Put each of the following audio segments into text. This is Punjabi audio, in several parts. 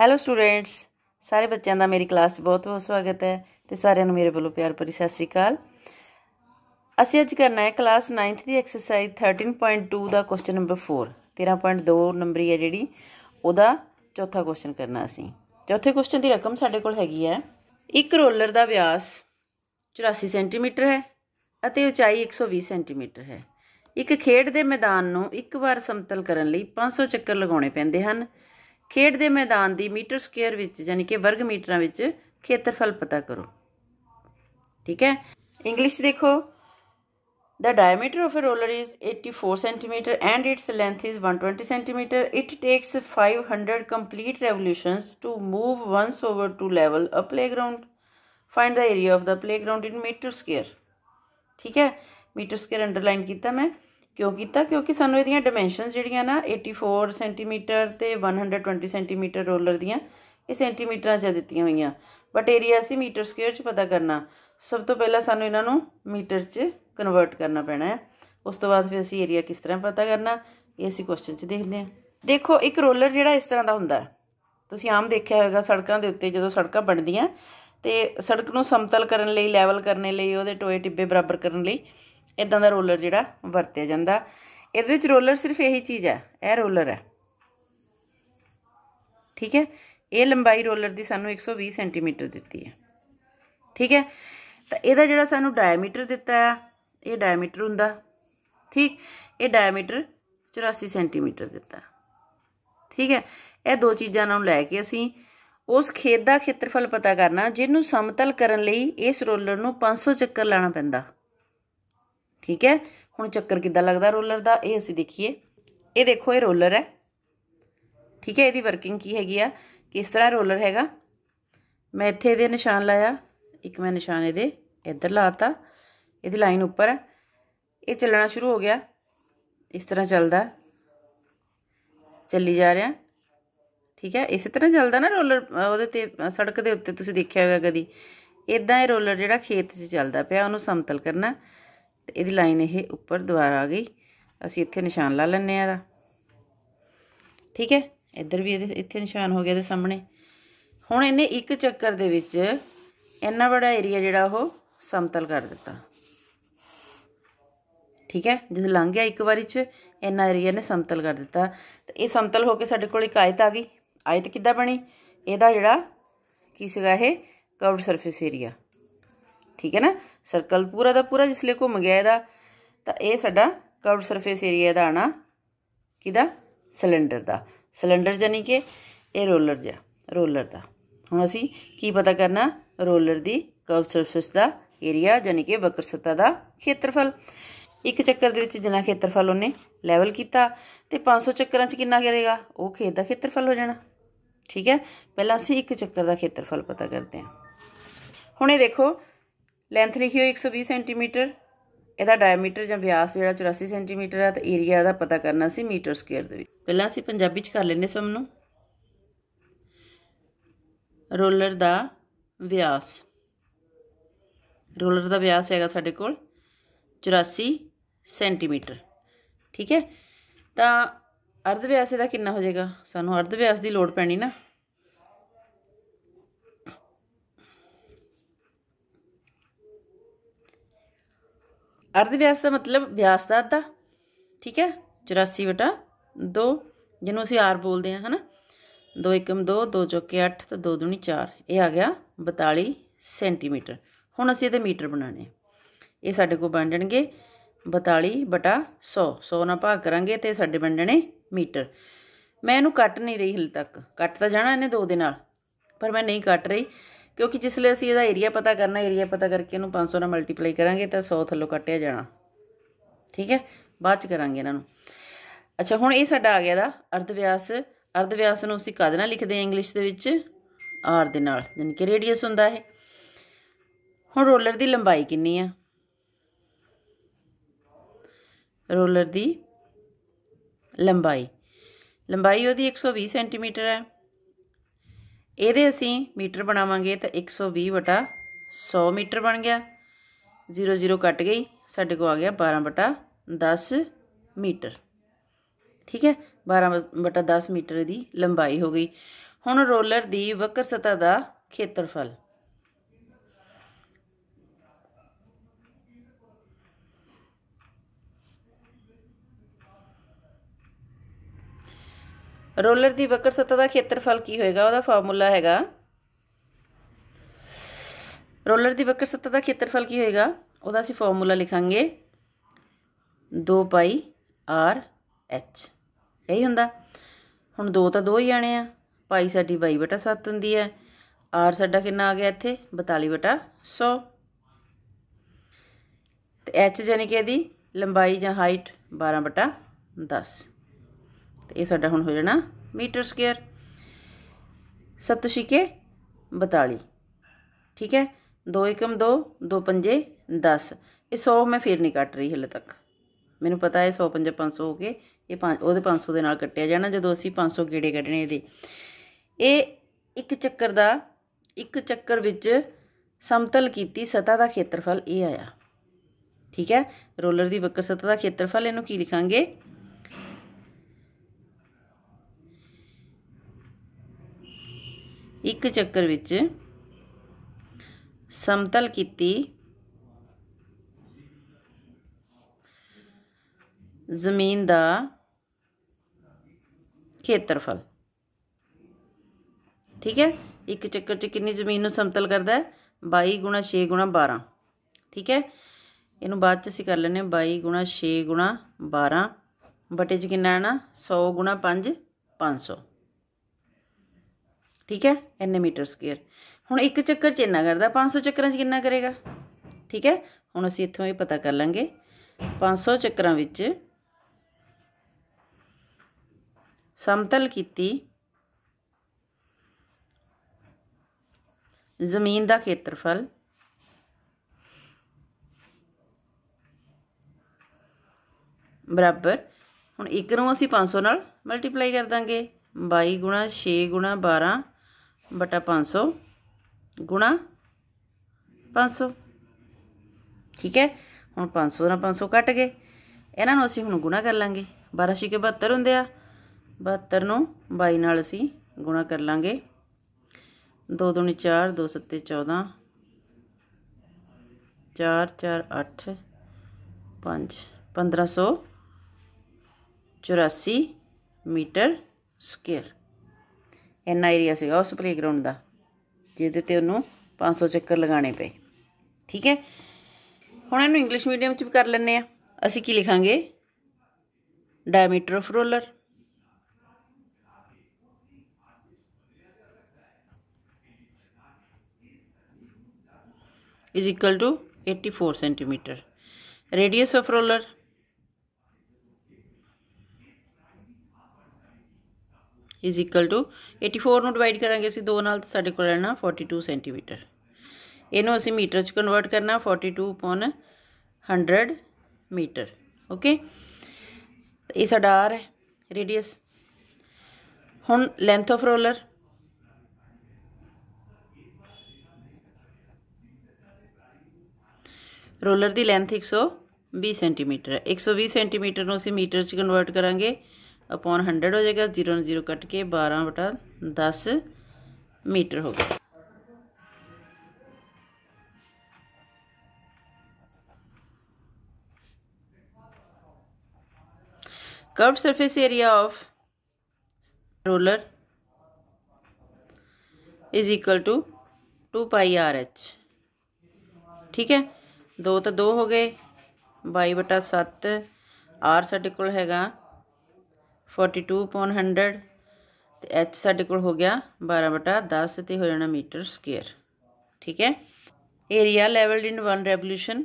ਹੈਲੋ ਸਟੂਡੈਂਟਸ ਸਾਰੇ ਬੱਚਿਆਂ ਦਾ ਮੇਰੀ ਕਲਾਸ 'ਚ ਬਹੁਤ ਬਹੁਤ ਸਵਾਗਤ ਹੈ ਤੇ ਸਾਰਿਆਂ ਨੂੰ ਮੇਰੇ ਵੱਲੋਂ ਪਿਆਰ ਭਰੀ ਸਤਿ ਸ੍ਰੀ ਅਕਾਲ ਅਸੀਂ ਅੱਜ ਕਰਨਾ ਹੈ ਕਲਾਸ 9th ਦੀ ਐਕਸਰਸਾਈਜ਼ 13.2 ਦਾ ਕੁਐਸਚਨ ਨੰਬਰ 4 13.2 ਨੰਬਰੀ ਹੈ ਜਿਹੜੀ ਉਹਦਾ ਚੌਥਾ ਕੁਐਸਚਨ ਕਰਨਾ ਅਸੀਂ ਚੌਥੇ ਕੁਐਸਚਨ ਦੀ ਰਕਮ ਸਾਡੇ ਕੋਲ ਹੈਗੀ ਹੈ ਇੱਕ ਰੋਲਰ ਦਾ ਵਿਆਸ 84 ਸੈਂਟੀਮੀਟਰ ਹੈ ਅਤੇ ਉਚਾਈ 120 ਸੈਂਟੀਮੀਟਰ ਹੈ ਇੱਕ ਖੇਡ ਦੇ ਮੈਦਾਨ ਨੂੰ ਇੱਕ ਵਾਰ ਸਮਤਲ ਕਰਨ ਲਈ 500 ਚੱਕਰ ਲਗਾਉਣੇ ਪੈਂਦੇ ਹਨ ਖੇਡ ਦੇ ਮੈਦਾਨ ਦੀ ਮੀਟਰ ਸਕੁਅਰ ਵਿੱਚ ਯਾਨੀ ਕਿ ਵਰਗ ਮੀਟਰਾਂ ਵਿੱਚ ਖੇਤਰਫਲ ਪਤਾ ਕਰੋ ਠੀਕ ਹੈ ਇੰਗਲਿਸ਼ ਦੇਖੋ ਦਾ diameter of a roller is 84 centimetre and its length is 120 centimetre it takes 500 complete revolutions to move once over to level a playground find the area of the playground in metre square ਠੀਕ ਹੈ ਮੀਟਰ ਸਕੁਅਰ ਅੰਡਰਲਾਈਨ ਕੀਤਾ ਮੈਂ ਕਿਉਂ ਕੀਤਾ ਕਿਉਂਕਿ ਸਾਨੂੰ ਇਹਦੀਆਂ ਡਾਈਮੈਂਸ਼ਨਸ ਜਿਹੜੀਆਂ ਨਾ 84 ਸੈਂਟੀਮੀਟਰ ਤੇ 120 ਸੈਂਟੀਮੀਟਰ ਰੋਲਰ ਦੀਆਂ ਇਹ ਸੈਂਟੀਮੀਟਰਾਂ 'ਚ ਦਿੱਤੀਆਂ ਹੋਈਆਂ ਬਟ ਏਰੀਆ ਸੀ ਮੀਟਰ ਸਕੁਅਰ 'ਚ ਪਤਾ ਕਰਨਾ ਸਭ ਤੋਂ ਪਹਿਲਾਂ ਸਾਨੂੰ ਇਹਨਾਂ ਨੂੰ ਮੀਟਰ 'ਚ ਕਨਵਰਟ ਕਰਨਾ ਪੈਣਾ ਹੈ ਉਸ ਤੋਂ ਬਾਅਦ ਫਿਰ ਅਸੀਂ ਏਰੀਆ ਕਿਸ ਤਰ੍ਹਾਂ ਪਤਾ ਕਰਨਾ ਇਹ ਅਸੀਂ ਕੁਐਸਚਨ 'ਚ ਦੇਖਦੇ ਹਾਂ ਦੇਖੋ ਇੱਕ ਰੋਲਰ ਜਿਹੜਾ ਇਸ ਤਰ੍ਹਾਂ ਦਾ ਹੁੰਦਾ ਤੁਸੀਂ ਆਮ ਦੇਖਿਆ ਹੋਵੇਗਾ ਸੜਕਾਂ ਦੇ ਉੱਤੇ ਜਦੋਂ ਸੜਕਾਂ ਬਣਦੀਆਂ ਤੇ ਸੜਕ ਨੂੰ ਸਮਤਲ ਕਰਨ ਲਈ ਲੈਵਲ ਕਰਨ ਲਈ ਉਹਦੇ ਟੋਏ ਟਿੱਬੇ ਬਰਾਬਰ ਕਰਨ ਲਈ ਇਦਾਂ ਦਾ ਰੋਲਰ ਜਿਹੜਾ ਵਰਤਿਆ ਜਾਂਦਾ ਇਹਦੇ ਵਿੱਚ ਰੋਲਰ ਸਿਰਫ ਇਹੀ ਚੀਜ਼ ਹੈ ਇਹ ਰੋਲਰ ਹੈ ਠੀਕ ਹੈ ਇਹ ਲੰਬਾਈ ਰੋਲਰ ਦੀ ਸਾਨੂੰ 120 ਸੈਂਟੀਮੀਟਰ ਦਿੱਤੀ ਹੈ ਠੀਕ ਹੈ ਤਾਂ ਇਹਦਾ ਜਿਹੜਾ ਸਾਨੂੰ ਡਾਇਮੀਟਰ ਦਿੱਤਾ ਹੈ ਇਹ ਡਾਇਮੀਟਰ ਹੁੰਦਾ ਠੀਕ ਇਹ ਡਾਇਮੀਟਰ 84 ਸੈਂਟੀਮੀਟਰ ਦਿੱਤਾ ਠੀਕ ਹੈ ਇਹ ਦੋ ਚੀਜ਼ਾਂ ਨੂੰ ਲੈ ਕੇ ਅਸੀਂ ਉਸ ਖੇਤ ਦਾ ਖੇਤਰਫਲ ਪਤਾ ਕਰਨਾ ਜਿਹਨੂੰ ਸਮਤਲ ਕਰਨ ਲਈ ਇਸ ਰੋਲਰ ਨੂੰ 500 ਚੱਕਰ ਲਾਣਾ ਪੈਂਦਾ ਠੀਕ ਹੈ ਹੁਣ ਚੱਕਰ ਕਿੱਦਾਂ ਲੱਗਦਾ ਰੋਲਰ ਦਾ ਇਹ ਅਸੀਂ ਦੇਖੀਏ ਇਹ ਦੇਖੋ ਇਹ ਰੋਲਰ ਹੈ ਠੀਕ ਹੈ ਇਹਦੀ ਵਰਕਿੰਗ ਕੀ ਹੈਗੀ ਆ ਕਿਸ ਤਰ੍ਹਾਂ ਰੋਲਰ ਹੈਗਾ ਮੈਂ ਇੱਥੇ ਇਹਦੇ ਨਿਸ਼ਾਨ ਲਾਇਆ ਇੱਕ ਮੈਂ ਨਿਸ਼ਾਨ ਇਹਦੇ ਇੱਧਰ ਲਾਤਾ ਇਹਦੀ ਲਾਈਨ ਉੱਪਰ ਇਹ ਚੱਲਣਾ ਸ਼ੁਰੂ ਹੋ ਗਿਆ ਇਸ ਤਰ੍ਹਾਂ ਚੱਲਦਾ ਚੱਲੀ ਜਾ ਰਿਹਾ ਠੀਕ ਹੈ ਇਸੇ ਤਰ੍ਹਾਂ ਚੱਲਦਾ ਨਾ ਰੋਲਰ ਉਹਦੇ ਤੇ ਸੜਕ ਦੇ ਉੱਤੇ ਤੁਸੀਂ ਦੇਖਿਆ ਹੋਗਾ ਕਦੀ ਇਦਾਂ ਇਹ ਰੋਲਰ ਜਿਹੜਾ ਖੇਤ 'ਚ ਚੱਲਦਾ ਪਿਆ ਉਹਨੂੰ ਸਮਤਲ ਕਰਨਾ ਤੇ ਇਹਦੀ ਲਾਈਨ ਇਹ ਉੱਪਰ ਦੁਬਾਰਾ ਆ ਗਈ ਅਸੀਂ ਇੱਥੇ ਨਿਸ਼ਾਨ ਲਾ ਲੈਣੇ ਆ ਦਾ ਠੀਕ ਹੈ ਇੱਧਰ ਵੀ ਇਹਦੇ ਇੱਥੇ ਨਿਸ਼ਾਨ ਹੋ ਗਿਆ ਦੇ ਸਾਹਮਣੇ ਹੁਣ ਇਹਨੇ ਇੱਕ ਚੱਕਰ ਦੇ ਵਿੱਚ ਇੰਨਾ ਵੱਡਾ ਏਰੀਆ ਜਿਹੜਾ ਉਹ ਸਮਤਲ ਕਰ ਦਿੱਤਾ ਠੀਕ ਹੈ ਜਦ ਲੰਘ ਗਿਆ ਇੱਕ ਵਾਰੀ 'ਚ ਇੰਨਾ ਏਰੀਆ ਨੇ ਸਮਤਲ ਕਰ ਦਿੱਤਾ ਤੇ ਇਹ ਸਮਤਲ ਹੋ ਕੇ ਸਾਡੇ ਕੋਲ ਇੱਕ ਆਇਤ ਆ ਗਈ ਆਇਤ ਕਿੱਦਾਂ ਬਣੀ ਇਹਦਾ ਜਿਹੜਾ ਕੀ ਸੀਗਾ ਇਹ ਕਰਵਡ ਸਰਫੇਸ ਏਰੀਆ ਠੀਕ ਹੈ ਨਾ ਸਰਕਲ ਪੂਰਾ ਦਾ ਪੂਰਾ ਜਿਸ ਲਈ ਘੁੰਮ ਗਿਆ ਇਹਦਾ ਤਾਂ ਇਹ ਸਾਡਾ ਕਰਵਡ ਸਰਫੇਸ ਏਰੀਆ ਦਾ ਆਣਾ ਕਿਦਾ ਸਿਲੰਡਰ ਦਾ ਸਿਲੰਡਰ ਜਾਨੀ ਕਿ ਇਹ ਰੋਲਰ ਜਾ ਰੋਲਰ ਦਾ ਹੁਣ ਅਸੀਂ ਕੀ ਪਤਾ ਕਰਨਾ ਰੋਲਰ ਦੀ ਕਰਵ ਸਰਫੇਸ ਦਾ ਏਰੀਆ ਜਾਨੀ ਕਿ ਵਕਰ ਸਤਾ ਦਾ ਖੇਤਰਫਲ ਇੱਕ ਚੱਕਰ ਦੇ ਵਿੱਚ ਜਿੰਨਾ ਖੇਤਰਫਲ ਉਹਨੇ ਲੈਵਲ ਕੀਤਾ ਤੇ 500 ਚੱਕਰਾਂ 'ਚ ਕਿੰਨਾ ਕਰੇਗਾ ਉਹ ਖੇਤ ਦਾ ਖੇਤਰਫਲ ਹੋ ਜਾਣਾ ਠੀਕ ਹੈ ਪਹਿਲਾਂ ਅਸੀਂ ਇੱਕ ਚੱਕਰ ਦਾ ਖੇਤਰਫਲ ਪਤਾ ਕਰਦੇ ਹਾਂ ਹੁਣ ਇਹ ਦੇਖੋ ਲੈਂਥ ਲਿਖੀ ਹੋਈ 120 ਸੈਂਟੀਮੀਟਰ ਇਹਦਾ ਡਾਇਮੀਟਰ ਜਾਂ ਵਿਆਸ ਜਿਹੜਾ 84 ਸੈਂਟੀਮੀਟਰ ਹੈ ਤੇ ਏਰੀਆ ਦਾ ਪਤਾ ਕਰਨਾ ਸੀ ਮੀਟਰ ਸਕੁਅਰ ਦੇ ਵਿੱਚ ਪਹਿਲਾਂ ਅਸੀਂ ਪੰਜਾਬੀ ਚ ਕਰ ਲੈਨੇ ਸਮ ਨੂੰ ਰੋਲਰ ਦਾ ਵਿਆਸ ਰੋਲਰ ਦਾ ਵਿਆਸ ਹੈਗਾ ਸਾਡੇ ਕੋਲ 84 ਸੈਂਟੀਮੀਟਰ ਠੀਕ ਹੈ ਤਾਂ ਅਰਧ ਵਿਆਸ ਇਹਦਾ ਕਿੰਨਾ ਹੋ ਜਾਏਗਾ ਸਾਨੂੰ ਅਰਧ ਵਿਆਸ ਦੀ ਲੋੜ ਪੈਣੀ ਨਾ ਅਰਧ ਵਿਆਸ ਦਾ ਮਤਲਬ ਵਿਆਸ ਦਾ ਅੱਧਾ ਠੀਕ ਹੈ 84 ਬਟਾ 2 ਜਿਹਨੂੰ ਅਸੀਂ ਆਰ ਬੋਲਦੇ ਹਾਂ ਹਨਾ 2 1 2 2 ਚੋਕੇ 8 ਤੇ 2 2 4 ਇਹ ਆ ਗਿਆ 42 ਸੈਂਟੀਮੀਟਰ ਹੁਣ ਅਸੀਂ ਇਹਦੇ ਮੀਟਰ ਬਣਾਣੇ ਇਹ ਸਾਡੇ ਕੋਲ ਬਣ ਜਾਣਗੇ 42 ਬਟਾ 100 100 ਨਾਲ ਭਾਗ ਕਰਾਂਗੇ ਤੇ ਸਾਡੇ ਬਣ ਜਾਣੇ ਮੀਟਰ ਮੈਂ ਇਹਨੂੰ ਕੱਟ ਨਹੀਂ ਰਹੀ ਹਲ ਤੱਕ ਕੱਟ ਤਾਂ ਜਾਣਾ ਇਹਨੇ 2 ਦੇ ਨਾਲ ਪਰ ਮੈਂ ਨਹੀਂ ਕੱਟ ਰਹੀ ਕਿਉਂਕਿ ਜਿਸ ਲਈ ਅਸੀਂ ਇਹਦਾ ਏਰੀਆ ਪਤਾ ਕਰਨਾ ਏਰੀਆ ਪਤਾ ਕਰਕੇ ਇਹਨੂੰ 500 ਨਾਲ ਮਲਟੀਪਲਾਈ ਕਰਾਂਗੇ ਤਾਂ 100 ਥੱਲੋਂ ਕੱਟਿਆ ਜਾਣਾ ਠੀਕ ਹੈ ਬਾਅਦ ਚ ਕਰਾਂਗੇ ਇਹਨਾਂ ਨੂੰ ਅੱਛਾ ਹੁਣ ਇਹ ਸਾਡਾ ਆ ਗਿਆ ਦਾ ਅਰਧ ਵਿਆਸ ਅਰਧ ਵਿਆਸ ਨੂੰ ਅਸੀਂ ਕਦ ਨਾਲ ਲਿਖਦੇ ਹਾਂ ਇੰਗਲਿਸ਼ ਦੇ ਵਿੱਚ ਆਰ ਦੇ ਨਾਲ ਯਾਨੀ ਕਿ ਰੇਡੀਅਸ ਹੁੰਦਾ ਇਹ ਹੁਣ ਰੋਲਰ ਦੀ ਲੰਬਾਈ ਕਿੰਨੀ ਆ ਰੋਲਰ ਦੀ ਲੰਬਾਈ ਲੰਬਾਈ ਉਹਦੀ 120 ਸੈਂਟੀਮੀਟਰ ਹੈ ਇਹਦੇ ਅਸੀਂ ਮੀਟਰ ਬਣਾਵਾਂਗੇ ਤਾਂ 120 ਬਟਾ 100 ਮੀਟਰ ਬਣ ਗਿਆ 00 ਕੱਟ ਗਈ ਸਾਡੇ ਕੋ ਆ ਗਿਆ 12 ਬਟਾ 10 ਮੀਟਰ ਠੀਕ ਹੈ 12 ਬਟਾ 10 ਮੀਟਰ ਦੀ ਲੰਬਾਈ ਹੋ ਗਈ ਹੁਣ ਰੋਲਰ ਦੀ ਵਕਰ ਸਤਾ ਦਾ ਖੇਤਰਫਲ ਰੋਲਰ ਦੀ ਵਕਰ ਸਤਾ ਦਾ ਖੇਤਰਫਲ ਕੀ ਹੋਏਗਾ ਉਹਦਾ ਫਾਰਮੂਲਾ ਹੈਗਾ ਰੋਲਰ ਦੀ ਵਕਰ ਸਤਾ ਦਾ ਖੇਤਰਫਲ ਕੀ ਹੋਏਗਾ ਉਹਦਾ ਅਸੀਂ ਫਾਰਮੂਲਾ ਲਿਖਾਂਗੇ 2 ਪਾਈ ਆਰ ਐਚ ਇਹੀ ਹੁੰਦਾ ਹੁਣ 2 ਤਾਂ ਦੋ ਹੀ ਆਣੇ ਆ ਪਾਈ ਸਾਡੀ 22 ਬਟਾ 7 ਹੁੰਦੀ ਹੈ ਆਰ ਸਾਡਾ ਕਿੰਨਾ ਆ ਗਿਆ ਇੱਥੇ 42 ਬਟਾ 100 ਤੇ ਐਚ ਜਾਨੀ ਕਿ ਇਹਦੀ ਲੰਬਾਈ ਜਾਂ ਹਾਈਟ 12 ਬਟਾ 10 ਤੇ ਇਹ ਸਾਡਾ ਹੁਣ ਹੋ ਜਾਣਾ ਮੀਟਰ ਸਕੁਅਰ ਸਤਸ਼ਿਕੇ 42 ਠੀਕ ਹੈ 2 1 2 2 5 10 ਇਹ 100 ਮੈਂ ਫੇਰ ਨਹੀਂ ਕੱਟ ਰਹੀ ਹਲੇ ਤੱਕ ਮੈਨੂੰ ਪਤਾ ਹੈ 100 5 500 ਹੋ ਕੇ ਇਹ ਪੰਜ ਉਹਦੇ 500 ਦੇ ਨਾਲ ਕੱਟਿਆ ਜਾਣਾ ਜਦੋਂ ਅਸੀਂ 500 ਗੇੜੇ ਕੱਢਣੇ ਇਹਦੇ ਇਹ ਇੱਕ ਚੱਕਰ ਦਾ ਇੱਕ ਚੱਕਰ ਵਿੱਚ ਸਮਤਲ ਕੀਤੀ ਸਤਾ ਦਾ ਖੇਤਰਫਲ ਇਹ ਆਇਆ ਠੀਕ ਹੈ ਰੋਲਰ ਦੀ ਵਕਰ ਸਤਾ ਦਾ ਖੇਤਰਫਲ ਇਹਨੂੰ ਕੀ ਲਿਖਾਂਗੇ ਇੱਕ ਚੱਕਰ ਵਿੱਚ ਸਮਤਲ ਕੀਤੀ ਜ਼ਮੀਨ ਦਾ ਖੇਤਰਫਲ ਠੀਕ ਹੈ ਇੱਕ ਚੱਕਰ 'ਚ ਕਿੰਨੀ ਜ਼ਮੀਨ ਨੂੰ ਸਮਤਲ ਕਰਦਾ ਹੈ 22 6 12 ਠੀਕ ਹੈ ਇਹਨੂੰ ਬਾਅਦ 'ਚ ਅਸੀਂ ਕਰ ਲੈਨੇ 22 6 12 ਬਟੇ 'ਚ ਕਿੰਨਾ ਆਣਾ 100 5 500 ਠੀਕ ਹੈ ਇੰਨੇ ਮੀਟਰ ਸਕੁਅਰ ਹੁਣ ਇੱਕ ਚੱਕਰ 'ਚ ਇੰਨਾ ਕਰਦਾ 500 ਚੱਕਰਾਂ 'ਚ ਕਿੰਨਾ ਕਰੇਗਾ ਠੀਕ ਹੈ ਹੁਣ ਅਸੀਂ ਇੱਥੋਂ ਇਹ ਪਤਾ ਕਰ ਲਾਂਗੇ 500 ਚੱਕਰਾਂ ਵਿੱਚ ਸਮਤਲ ਕੀਤੀ ਜ਼ਮੀਨ ਦਾ ਖੇਤਰਫਲ ਬਰਾਬਰ ਹੁਣ 1 ਨੂੰ ਅਸੀਂ 500 ਨਾਲ ਮਲਟੀਪਲਾਈ ਕਰ ਦਾਂਗੇ 22 6 12 ਬਟਾ 500 ਗੁਣਾ 500 ਠੀਕ ਹੈ ਹੁਣ 500 ਨਾਲ 500 ਕੱਟ ਗਏ ਇਹਨਾਂ ਨੂੰ ਅਸੀਂ ਹੁਣ ਗੁਣਾ ਕਰ ਲਾਂਗੇ 12 6 72 ਹੁੰਦੇ ਆ 72 ਨੂੰ 22 ਨਾਲ ਅਸੀਂ ਗੁਣਾ ਕਰ ਲਾਂਗੇ 2 2 4 2 7 14 4 4 8 5 1584 ਮੀਟਰ ਸਕੁਅਰ ਇੰਨਾ ਏਰੀਆ ਸੀਗਾ ਉਸ ਪਲੇਗਰਾਉਂਡ ਦਾ ਜਿਹਦੇ ਤੇ ਉਹਨੂੰ 500 ਚੱਕਰ ਲਗਾਣੇ ਪਏ ਠੀਕ ਹੈ ਹੁਣ ਇਹਨੂੰ ਇੰਗਲਿਸ਼ ਮੀਡੀਅਮ ਚ ਵੀ ਕਰ ਲੈਣੇ ਆ ਅਸੀਂ ਕੀ ਲਿਖਾਂਗੇ diameter of roller is equal to 84 centimetre radius of roller is equal to 84 ਨੂੰ ਡਿਵਾਈਡ ਕਰਾਂਗੇ ਅਸੀਂ 2 ਨਾਲ ਸਾਡੇ ਕੋਲ ਰਹਿਣਾ 42 ਸੈਂਟੀਮੀਟਰ ਇਹਨੂੰ ਅਸੀਂ ਮੀਟਰ 'ਚ ਕਨਵਰਟ ਕਰਨਾ 42/100 ਮੀਟਰ ਓਕੇ ਇਹ ਸਾਡਾ r ਹੈ ਰੇਡੀਅਸ ਹੁਣ ਲੈਂਥ ਆਫ ਰੋਲਰ ਰੋਲਰ ਦੀ ਲੈਂਥ 120 ਸੈਂਟੀਮੀਟਰ ਹੈ 120 ਸੈਂਟੀਮੀਟਰ ਨੂੰ ਅਸੀਂ ਮੀਟਰ 'ਚ ਕਨਵਰਟ ਕਰਾਂਗੇ अपॉन हंड्रेड हो जाएगा जीरो ने जीरो कट के बारह बटा दस मीटर हो गया curve surface area of roller is equal to two pi r h ठीक है दो तो दो हो गए बाई बटा सत्त आर साढ़े को हैगा 42 ਪੌਨ 100 ਤੇ ਐਚ ਸਾਡੇ ਕੋਲ ਹੋ ਗਿਆ 12 ਬਟਾ 10 ਤੇ ਹੋ ਜਾਣਾ ਮੀਟਰ ਸਕੁਅਰ ਠੀਕ ਹੈ area levelled in 1 revolution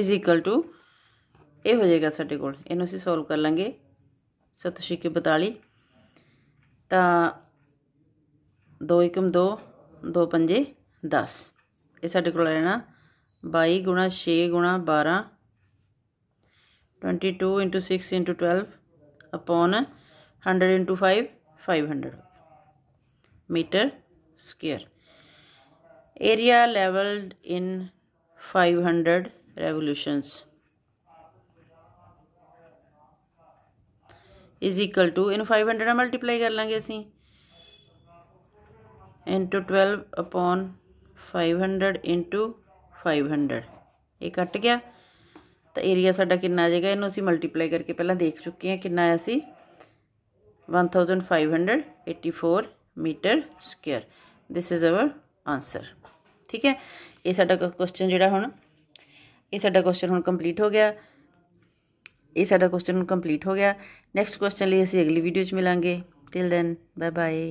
is equal to ਇਹ ਹੋ ਜਾਏਗਾ ਸਾਡੇ ਕੋਲ ਇਹਨੂੰ ਅਸੀਂ ਸੋਲਵ ਕਰ ਲਾਂਗੇ 7 ਸ਼ਿਕੇ 42 ਤਾਂ ਦੋ ਇਕਮ ਦੋ ਦੋ ਪੰਜੇ 10 ਇਹ ਸਾਡੇ ਕੋਲ ਆ ਨਾ 22 ਗੁਣਾ 6 ਗੁਣਾ 12 22 6 12 upon 100 5 500 metre square area levelled in 500 revolutions is equal to in 500 ਨਾਲ ਮਲਟੀਪਲਾਈ ਕਰ ਲਾਂਗੇ ਅਸੀਂ into twelve upon five hundred into five hundred ये कट गया तो एरिया साढ़ा कि आ जाएगा इन असी मल्टीप्लाई करके पहला देख चुके हैं कि one thousand five hundred eighty four metre square this is our answer ठीक है ये साश्चन जोड़ा हूँ ये क्वेश्चन हूँ कंप्लीट हो गया ये साडा क्वेश्चन कंप्लीट हो गया नैक्सट क्वेश्चन लिए असं अगली वीडियो मिलोंगे टिल दैन बाय बाय